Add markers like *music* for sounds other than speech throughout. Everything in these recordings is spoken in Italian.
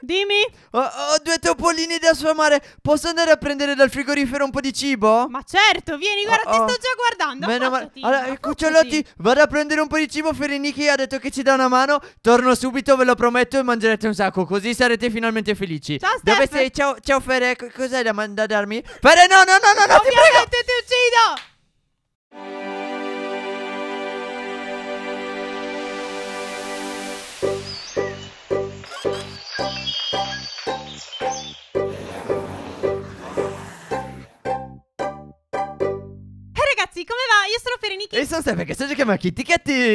Dimmi. Ho, ho due topolini da sfamare. Posso andare a prendere dal frigorifero un po' di cibo? Ma certo, vieni, guarda, oh, oh. ti sto già guardando. Meno male. Allora, cucciolotti, vado a prendere un po' di cibo. Fereniki ha detto che ci dà una mano. Torno subito, ve lo prometto, e mangerete un sacco. Così sarete finalmente felici. Ciao, Steph. Dove sei? Ciao, ciao Fere. cos'hai da, da darmi? Fere, no, no, no, no, no, ti prego. ti uccido. you Ei, se on se mikä se tekemään kitiketi!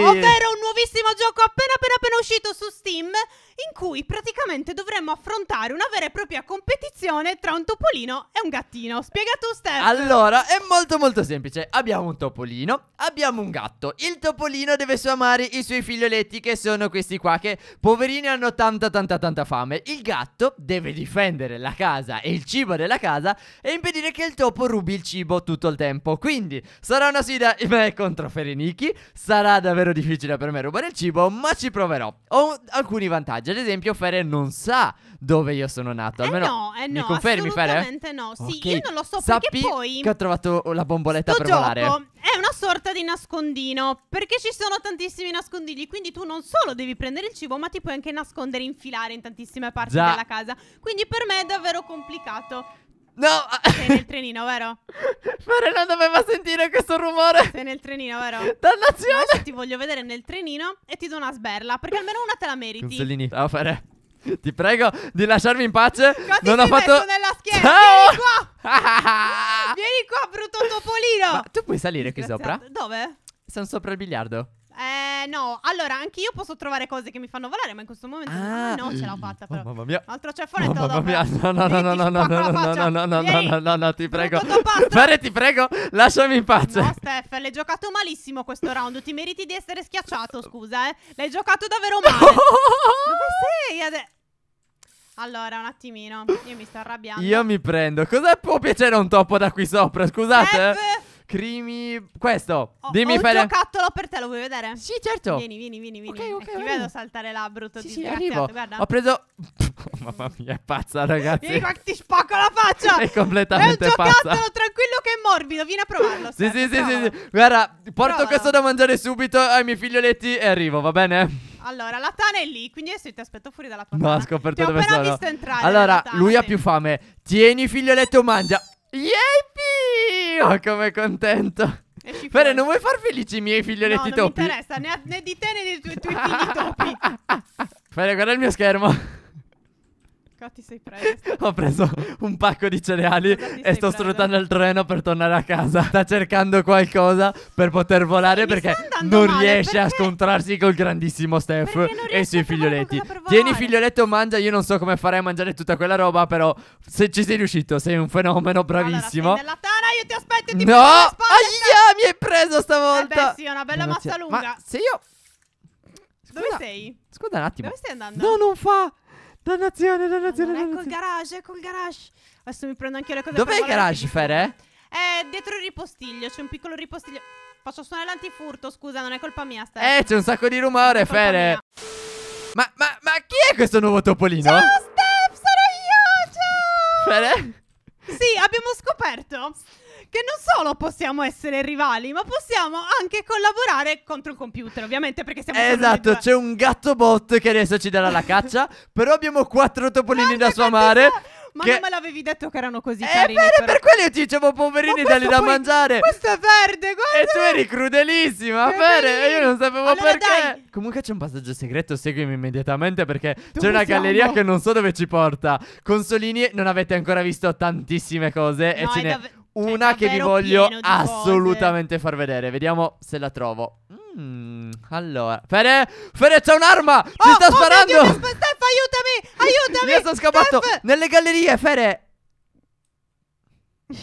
nuovissimo gioco appena appena appena uscito su Steam in cui praticamente dovremmo affrontare una vera e propria competizione tra un topolino e un gattino. Spiega tu, Steph. Allora, è molto molto semplice. Abbiamo un topolino, abbiamo un gatto. Il topolino deve sfamare i suoi figlioletti che sono questi qua che poverini hanno tanta tanta tanta fame. Il gatto deve difendere la casa e il cibo della casa e impedire che il topo rubi il cibo tutto il tempo. Quindi sarà una sfida *laughs* me contro Fereniki, sarà davvero difficile per me rubare il cibo, ma ci proverò. Ho alcuni vantaggi. Ad esempio, Fere non sa dove io sono nato. Eh Almeno eh no, eh no, mi confermi, assolutamente Fere? no. Sì, okay. io non lo so Sappi perché poi. Che ho trovato la bomboletta per volare. È una sorta di nascondino. Perché ci sono tantissimi nascondigli. Quindi tu non solo devi prendere il cibo, ma ti puoi anche nascondere infilare in tantissime parti Già. della casa. Quindi per me è davvero complicato. No! Sei nel *laughs* trenino, vero? Mare non doveva sentire questo rumore. Sei nel trenino, vero? Dannazione! Adesso ti voglio vedere nel trenino e ti do una sberla, perché almeno una te la meriti. Consolini, offere. Ti prego di lasciarmi in pace. Cosa non ho fatto nella schiena. Ciao! Vieni qua. *laughs* Vieni qua, brutto topolino. Ma tu puoi salire qui sopra? Dove? Sono sopra il biliardo. Eh, no, allora anche io posso trovare cose che mi fanno volare, ma in questo momento ah. ah no, ce l'ho fatta. Però. Oh, mamma mia. Altro ceffone te lo do. Mia. No, no, no, no, no, no, no, no, no, no, no, no, no, no, no, ti prego. Fare, ti prego, lasciami in pace. No, Steph, l'hai giocato malissimo questo round. Ti meriti di essere schiacciato, scusa, eh. L'hai giocato davvero male. *laughs* Dove sei Allora, un attimino, io mi sto arrabbiando. Io mi prendo. Cos'è può piacere un topo da qui sopra? Scusate. Eh. Steph. Creamy Questo. Oh, Dimmi, ho un Fede. giocattolo per te, lo vuoi vedere? Sì, certo. Vieni, vieni, vieni. vieni. Ok, ok. Eh, ti vedo saltare là, brutto. Sì, sì, arrivo. Guarda. Ho preso. *laughs* Mamma mia, è pazza, ragazzi. Vieni qua che ti spacco la faccia. è completamente pazza. È un giocattolo pazza. tranquillo che è morbido. Vieni a provarlo. sì, sì, sì, sì, sì. Guarda, porto Provalo. questo da mangiare subito ai miei figlioletti e arrivo, va bene? Allora, la tana è lì, quindi adesso ti aspetto fuori dalla tua No, ho scoperto dove sono. ho appena visto entrare. Allora, lui ha più fame. Tieni figlioletto, mangia. Yepi! Oh, come contento. Fede, non vuoi far felici i miei figlioletti no, topi? Non mi interessa né, né, di te né dei tuoi, tuoi figli topi. Fede, *laughs* guarda il mio schermo. Cosa ti sei preso? *laughs* Ho preso un pacco di cereali e sto sfruttando il treno per tornare a casa. Sta cercando qualcosa per poter volare sì, cioè, perché non male, riesce perché? a scontrarsi col grandissimo Steph e i suoi figlioletti. Tieni figlioletto, mangia. Io non so come farei a mangiare tutta quella roba, però se ci sei riuscito, sei un fenomeno, bravissimo. Allora, nella tana, io ti aspetto ti No! Aia, mi hai preso stavolta. Eh beh, sì, una bella Grazie. massa lunga. Ma se io Scusa, Dove sei? Scusa un attimo. Dove stai andando? No, non fa. Dannazione, dannazione, dannazione. Ecco il garage, ecco il garage. Adesso mi prendo anche le cose Dov'è il garage, Fere? Eh, dietro il ripostiglio, c'è un piccolo ripostiglio. Posso suonare l'antifurto, scusa, non è colpa mia, stai. Eh, c'è un sacco di rumore, Fere. Ma, ma, ma, chi è questo nuovo topolino? Ciao, Steph, sono io, ciao. Fere? Sì, abbiamo scoperto che non solo possiamo essere rivali, ma possiamo anche collaborare contro il computer, ovviamente, perché siamo Esatto, c'è un gatto bot che adesso ci darà la caccia, *laughs* però abbiamo quattro topolini da sfamare. Ma che... non me l'avevi detto che erano così eh, carini È vero, per quello io ti dicevo poverini dali da poi... mangiare Questo è verde, guarda E tu eri crudelissima, vero? E io non sapevo allora, perché dai. Comunque c'è un passaggio segreto, seguimi immediatamente perché C'è una siamo? galleria che non so dove ci porta Consolini, non avete ancora visto tantissime cose no, E ce ne... Dav- cioè, Una che vi voglio assolutamente cose. far vedere. Vediamo se la trovo. Mm, allora, Fede, Fede c'è un'arma! Ci oh, sta oh sparando! Mio Dio, Steph, aiutami! Aiutami! Io sono scappato Steph. nelle gallerie, Fede! *laughs*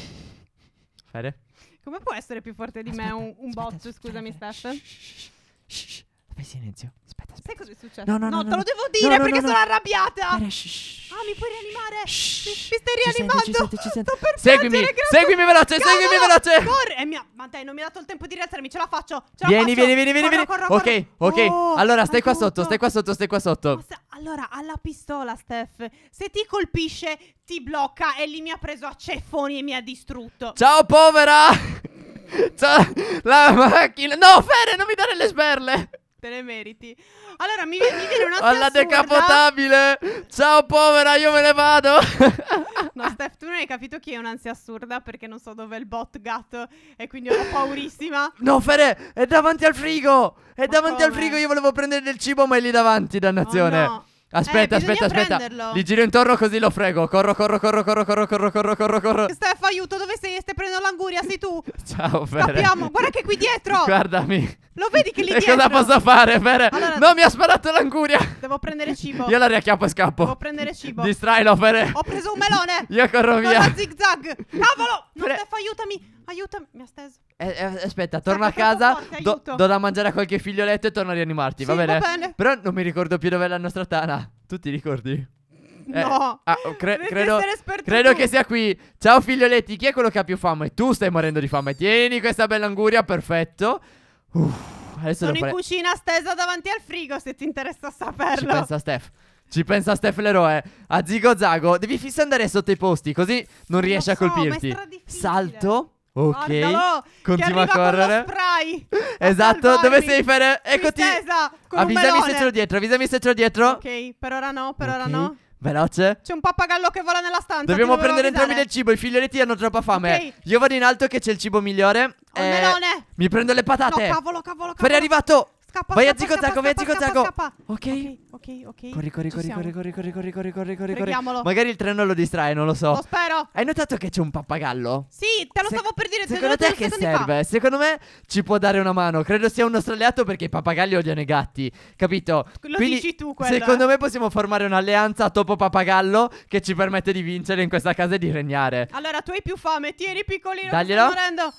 Fede? Come può essere più forte di Aspetta, me un, un boccio? Scusami, Steph. Shh, shh, shh. Fai silenzio. Aspetta, aspetta. Sai cosa è successo? No, no, no, no te lo devo dire perché sono arrabbiata. Guarda, shh, shh. Ah, mi puoi rianimare? Shh. Mi, stai rianimando. Ci sento, ci sento, ci sento. Sto seguimi, piangere, seguimi veloce, Cavolo, seguimi veloce. Corre. Eh, mia... Ma dai, non mi ha dato il tempo di rialzarmi, ce la faccio. Ce la vieni, faccio. vieni, vieni, vieni, vieni. ok, ok. Oh, allora, stai qua sotto, stai qua sotto, stai qua sotto. Ma sta... Allora, alla pistola, Steph. Se ti colpisce, ti blocca e lì mi ha preso a ceffoni e mi ha distrutto. Ciao, povera. *laughs* Ciao, la macchina. No, Fere, non mi dare le sberle. Te ne meriti. Allora mi, vi- mi viene una *laughs* Alla assurda. decapotabile! Ciao povera, io me ne vado! *laughs* No, Steph, tu non hai capito chi è un'ansia assurda perché non so dove è il bot gatto e quindi ho paurissima. *laughs* No, Fere, è davanti al frigo! È Ma davanti al frigo, io volevo prendere del cibo, ma è lì davanti, oh, dannazione. Oh, no. Aspetta, eh, aspetta, aspetta. Prenderlo. Li giro intorno così lo frego. Corro, corro, corro, corro, corro, corro, corro, corro, corro. Stef, aiuto, dove sei? Stai prendendo l'anguria, sei tu. Ciao, Fere. Capiamo. Guarda che qui dietro. *laughs* Guardami. Lo vedi che lì dietro. *laughs* E cosa posso fare, Fere? Allora, no, mi ha sparato l'anguria. Devo prendere cibo. Io la riacchiappo e scappo. Devo prendere cibo. Distrailo, Fere. Ho preso un melone. Io corro via. Non zig zag. Cavolo. No, Steph, aiutami. Aiutami. Mi ha steso. Eh, eh, aspetta, torno a casa, forte, do, do, da mangiare a qualche figlioletto e torno a rianimarti, sì, va, bene? va, bene? Però non mi ricordo più dov'è la nostra tana. Tu ti ricordi? Eh, no, ah, oh, cre- credo, credo che sia qui. Ciao figlioletti, chi è quello che ha più fame? Tu stai morendo di fame. Tieni questa bella anguria, perfetto. Uff, Sono in pare... cucina stesa davanti al frigo, se ti interessa saperlo. Ci pensa Steph. Ci pensa Steph Leroe. A zigo zago, devi fissare andare sotto i posti, così non riesci so, a colpirti. Salto Ok, Guardalo, continua a correre. *laughs* esatto, a dove sei Fer? Eccoti. Distesa, con avvisami se ce l'ho dietro, avvisami se ce l'ho dietro. Ok, per ora no, per okay. ora no. Veloce. C'è un pappagallo che vola nella stanza. Dobbiamo prendere entrambi del cibo. I figlioletti hanno troppa fame. Okay. Io vado in alto che c'è il cibo migliore. Ho il eh, melone. Mi prendo le patate. No, cavolo, cavolo, cavolo. Fare è arrivato. Scappa, Vai a zico zacco, vai a zico zacco. Ok. Ok, ok. Corri, corri, corri, corri, corri, corri, corri, corri, corri, corri, corri. Magari il treno lo distrae, non lo so. Lo spero. Hai notato che c'è un pappagallo? Sì, te lo Se stavo per dire. Secondo te che serve? Fa. Secondo me ci può dare una mano. Credo sia un nostro alleato perché i pappagalli odiano i gatti. Capito? Lo Quindi, dici tu quello. Secondo me possiamo formare un'alleanza topo pappagallo che ci permette di vincere in questa casa e di regnare. Allora, tu hai più fame. Tieni piccolino. Daglielo.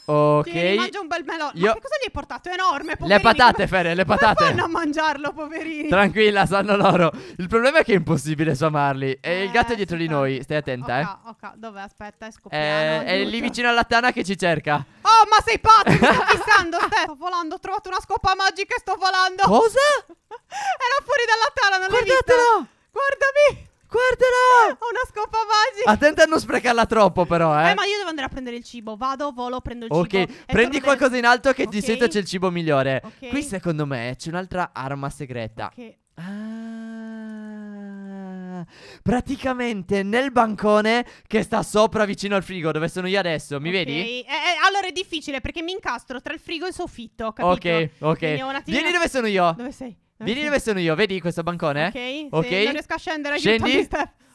Ok. Tieni, mangia un bel melone. Io... Ma che cosa gli hai portato? È enorme. Poverini. Le patate, Ferre le patate. Come fanno a mangiarlo, poverino. Tranquilla, sanno loro. Il problema è che è impossibile sfamarli. E eh, il gatto è dietro di noi. Stai attenta, okay, eh. Ok, dove? Aspetta, è scoppiato. Eh, eh è lì vicino alla tana che ci cerca. Oh, ma sei pazzo! Mi sto fissando, Ste. Sto volando, ho trovato una scopa magica e sto volando. Cosa? *laughs* Era fuori dalla tana, non l'hai vista? Guardatelo! Guardami! Guardala! Ho una scopa magica. Attenta a non sprecarla troppo, però, eh. Eh, ma io devo andare a prendere il cibo. Vado, volo, prendo il okay. cibo. Ok, prendi qualcosa in alto che okay. di solito c'è il cibo migliore. Okay. Qui, secondo me, c'è un'altra arma segreta. Ok. Ah, praticamente nel bancone che sta sopra vicino al frigo, dove sono io adesso, mi okay. vedi? Eh, eh allora è difficile perché mi incastro tra il frigo e il soffitto, capito? Ok, ok. Vieni dove sono io. Dove sei? Eh vieni dove sono io, vedi questo bancone? Ok, ok. Se non riesco a scendere, Scendi.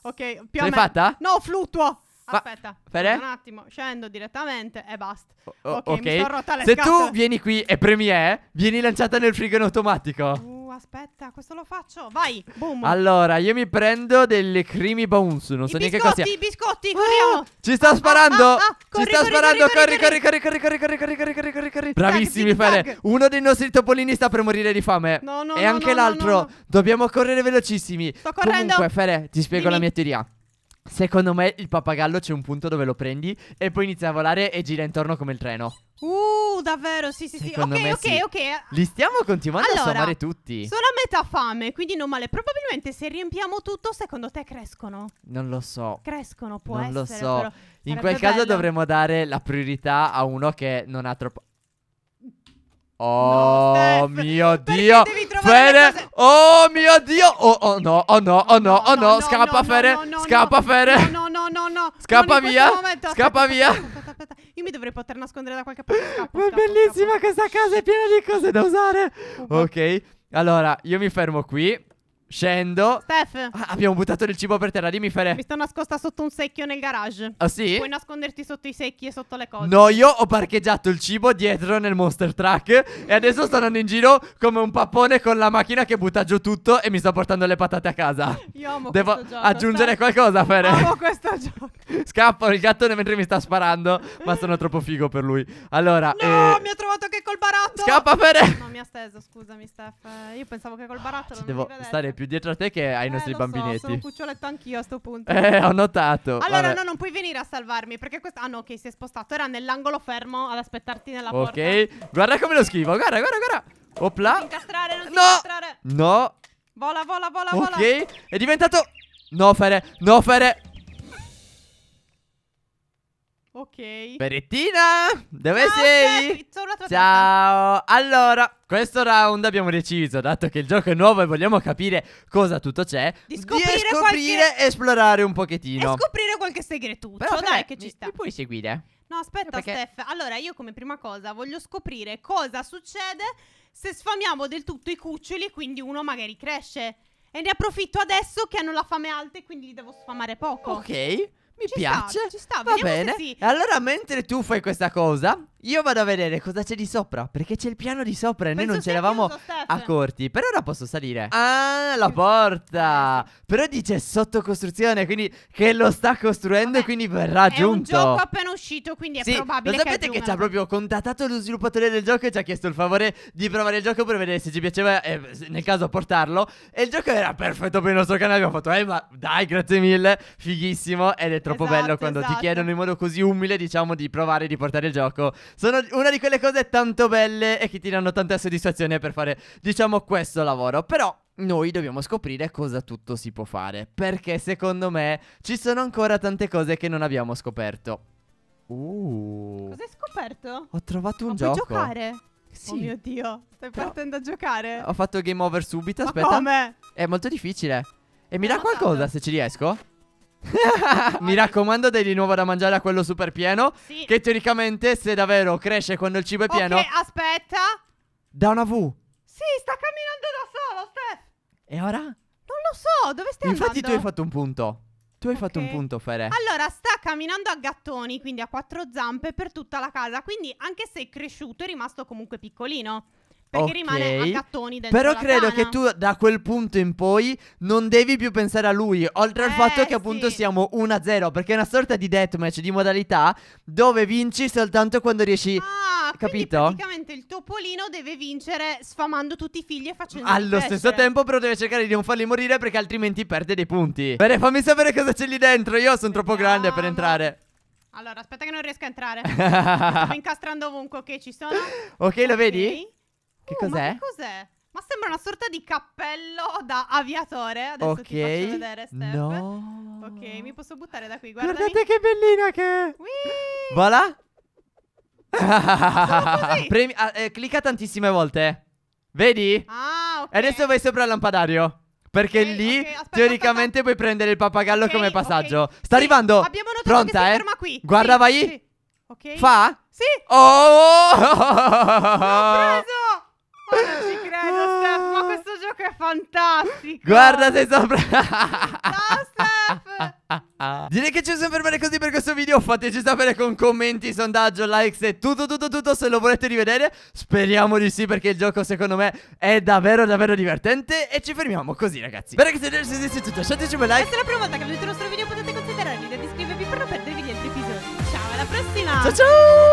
Ok, più L'hai fatta? No, fluttuo. Aspetta, Fede? un attimo, scendo direttamente e basta. O- ok, okay. Se scatole. tu vieni qui e premi E, vieni lanciata nel frigo in automatico. Uh qua, aspetta, questo lo faccio. Vai, boom. Allora, io mi prendo delle creamy bones, non I so neanche cosa sia. I biscotti, corriamo. Oh, ci sta ah, ah, sparando. Ah, ah, corri, ci sta corri, sparando, corri, corri, corri, corri, corri, corri, corri, corri, corri, corri, corri. Bravissimi Fede. Uno dei nostri topolini sta per morire di fame. No, no, e anche no, l'altro. No, no, Dobbiamo correre velocissimi. Sto correndo. Comunque, Fede, ti spiego Dimmi. la mia teoria. Secondo me il pappagallo c'è un punto dove lo prendi e poi inizia a volare e gira intorno come il treno. Uh! Oh, davvero, sì, sì, sì. ok, ok, sì. ok. Eh. Li stiamo continuando allora, a salvare tutti. Sono a metà fame, quindi non male. Probabilmente se riempiamo tutto, secondo te crescono? Non lo so. Crescono, può non essere. Non lo so. In quel caso bello. dovremmo dare la priorità a uno che non ha troppo... Oh no, mio Dio, Fere, oh mio Dio, oh, oh no, oh no, oh no, oh no, no, no scappa Fere, scappa Fere, no, no, no, no, scappa via, scappa via mi dovrei poter nascondere da qualche parte. Scappo, Ma è bellissima scappo. questa casa, è piena di cose da usare. Ok, allora io mi fermo qui. Scendo. Steph. Ah, abbiamo buttato del cibo per terra. Dimmi, Fere. Mi sto nascosta sotto un secchio nel garage. Ah, sì? Puoi nasconderti sotto i secchi e sotto le cose. No, io ho parcheggiato il cibo dietro nel monster truck. E adesso sto andando in giro come un pappone con la macchina che butta giù tutto. E mi sto portando le patate a casa. Io amo Devo questo gioco. Devo aggiungere Steph. qualcosa, Fere. Amo questo *laughs* gioco. Scappo il gattone mentre mi sta sparando. ma sono troppo figo per lui. Allora. No, eh... mi ha trovato che col baratto. Scappa, Fere. Non mi ha steso. Scusami, Steph. Io pensavo che col ah, baratto. Ah, non devo stare più dietro a te che ai eh, nostri lo bambinetti. So, sono un cuccioletto anch'io a sto punto. *laughs* Eh, ho notato. Allora, Vabbè. no, non puoi venire a salvarmi perché questo. Ah, no, ok, si è spostato. Era nell'angolo fermo ad aspettarti nella okay. porta. Ok, guarda come lo schivo. Guarda, guarda, guarda. Opla. Non incastrare, non no. incastrare. No. Vola, vola, vola, vola. Ok, è diventato. No, Fere, no, Fere. Ok. Berettina, dove Ciao, sei? Steph, Ciao. Testa. Allora, questo round abbiamo deciso, dato che il gioco è nuovo e vogliamo capire cosa tutto c'è, di scoprire, di scoprire qualche... esplorare un pochettino. E scoprire qualche segretuccio, Però, dai, me, che ci sta. Mi puoi seguire? No, aspetta, perché... Steph. Allora, io come prima cosa voglio scoprire cosa succede se sfamiamo del tutto i cuccioli, quindi uno magari cresce. E ne approfitto adesso che hanno la fame alta e quindi li devo sfamare poco. Ok. Mi ci piace. Sta, ci sta, va bene. Sì. Allora, mentre tu fai questa cosa, io vado a vedere cosa c'è di sopra. Perché c'è il piano di sopra e Penso noi non ce l'avamo accorti. Per ora posso salire. Ah, la porta. Eh, Però dice sotto costruzione, quindi che lo sta costruendo Vabbè, e quindi verrà è aggiunto. È un gioco appena uscito, quindi è sì, probabile. Lo sapete che, che ci ha proprio contattato lo sviluppatore del gioco e ci ha chiesto il favore di provare il gioco per vedere se ci piaceva e nel caso portarlo. E il gioco era perfetto per il nostro canale. Abbiamo fatto, eh, ma dai, grazie mille. Fighissimo. Ed è troppo esatto, bello quando esatto. ti chiedono in modo così umile, diciamo, di provare di portare il gioco. Sono una di quelle cose tanto belle e che ti danno tanta soddisfazione per fare, diciamo, questo lavoro. Però noi dobbiamo scoprire cosa tutto si può fare, perché secondo me ci sono ancora tante cose che non abbiamo scoperto. Uh. Cosa hai scoperto? Ho trovato un Ma gioco. Puoi giocare? Sì. Oh mio Dio, stai Però partendo a giocare. Ho fatto game over subito, aspetta. Ma come? È molto difficile. E mi eh, dà qualcosa se ci riesco? Mi raccomando, dai di nuovo da mangiare a quello super pieno. Sì. Che teoricamente, se davvero cresce quando il cibo è pieno. Ok, aspetta. Da una V. Sì, sta camminando da solo, Steph. E ora? Non lo so, dove stai Infatti andando? Infatti, tu hai fatto un punto. Tu hai okay. fatto un punto, Fere. Allora, sta camminando a gattoni, quindi a quattro zampe per tutta la casa. Quindi, anche se è cresciuto, è rimasto comunque piccolino. Perché okay. rimane a gattoni dentro Però credo tana. che tu da quel punto in poi non devi più pensare a lui. Oltre eh, al fatto che appunto sì. siamo 1-0. Perché è una sorta di deathmatch di modalità dove vinci soltanto quando riesci. Ah, capito? praticamente il topolino deve vincere sfamando tutti i figli e facendo. Allo stesso tempo, però, deve cercare di non farli morire perché altrimenti perde dei punti. Bene, fammi sapere cosa c'è lì dentro. Io sono troppo grande per entrare. Allora, aspetta che non riesco a entrare. *laughs* sto incastrando ovunque, ok, ci sono. Ok, okay. lo vedi? Che oh, cos'è? Ma che cos'è? Ma sembra una sorta di cappello da aviatore. Adesso okay. ti faccio vedere, Steph. No. Ok, mi posso buttare da qui, guardami. Guardate che bellina che è! Whee! Voilà! *laughs* Premi ah, eh, clicca tantissime volte. Vedi? Ah, ok. E adesso vai sopra il lampadario. Perché okay, lì, okay. Aspetta, teoricamente, aspetta. puoi prendere il pappagallo come passaggio. Sta sì, arrivando! Abbiamo notato Pronta, eh? Qui. Guarda, sì, vai! Sì. Ok. Fa? Sì! Oh! L'ho preso! non ci credo, Steph, ma questo gioco è fantastico. Guarda sei sopra. Ciao, Steph. Direi che ci possiamo fermare così per questo video. Fateci sapere con commenti, sondaggio, likes e tutto, tutto, tutto. Se lo volete rivedere, speriamo di sì, perché il gioco secondo me è davvero, davvero divertente. E ci fermiamo così, ragazzi. Bene, accedere se esiste tutto, lasciateci un like. se è la prima volta che vedete il nostro video, potete considerare di iscrivervi per non perdervi gli altri episodi. Ciao, alla prossima. Ciao, ciao.